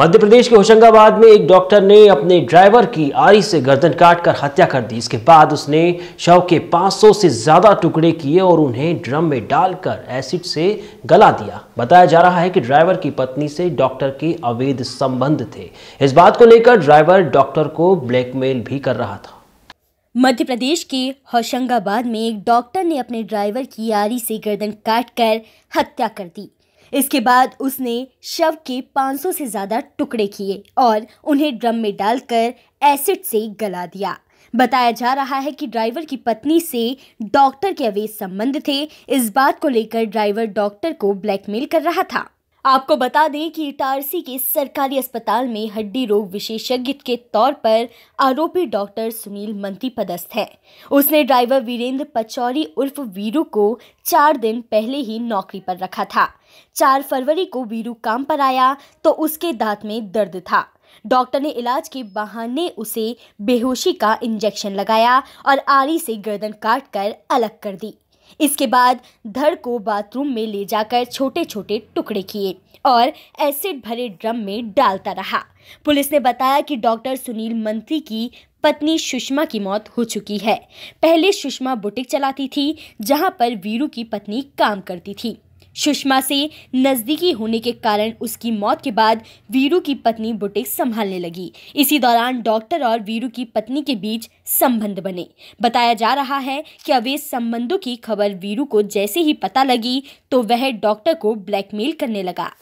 मध्य प्रदेश के होशंगाबाद में एक डॉक्टर ने अपने ड्राइवर की आरी से गर्दन काटकर हत्या कर दी इसके बाद उसने शव के 500 से ज़्यादा टुकड़े किए और उन्हें ड्रम में डालकर एसिड से गला दिया बताया जा रहा है कि ड्राइवर की पत्नी से डॉक्टर के अवैध संबंध थे इस बात को लेकर ड्राइवर डॉक्टर को ब्लैकमेल भी कर रहा था मध्य प्रदेश के होशंगाबाद में एक डॉक्टर ने अपने ड्राइवर की आरी से गर्दन काट हत्या कर दी इसके बाद उसने शव के 500 से ज़्यादा टुकड़े किए और उन्हें ड्रम में डालकर एसिड से गला दिया बताया जा रहा है कि ड्राइवर की पत्नी से डॉक्टर के अवैध संबंध थे इस बात को लेकर ड्राइवर डॉक्टर को ब्लैकमेल कर रहा था आपको बता दें कि इटारसी के सरकारी अस्पताल में हड्डी रोग विशेषज्ञ के तौर पर आरोपी डॉक्टर सुनील मंती पदस्थ है उसने ड्राइवर वीरेंद्र पचौरी उर्फ वीरू को चार दिन पहले ही नौकरी पर रखा था चार फरवरी को वीरू काम पर आया तो उसके दांत में दर्द था डॉक्टर ने इलाज के बहाने उसे बेहोशी का इंजेक्शन लगाया और आरी से गर्दन काट कर अलग कर दी इसके बाद धड़ को बाथरूम में ले जाकर छोटे छोटे टुकड़े किए और एसिड भरे ड्रम में डालता रहा पुलिस ने बताया कि डॉक्टर सुनील मंत्री की पत्नी सुषमा की मौत हो चुकी है पहले सुषमा बुटीक चलाती थी जहां पर वीरू की पत्नी काम करती थी सुषमा से नज़दीकी होने के कारण उसकी मौत के बाद वीरू की पत्नी बुटीक संभालने लगी इसी दौरान डॉक्टर और वीरू की पत्नी के बीच संबंध बने बताया जा रहा है कि अवैध संबंधों की खबर वीरू को जैसे ही पता लगी तो वह डॉक्टर को ब्लैकमेल करने लगा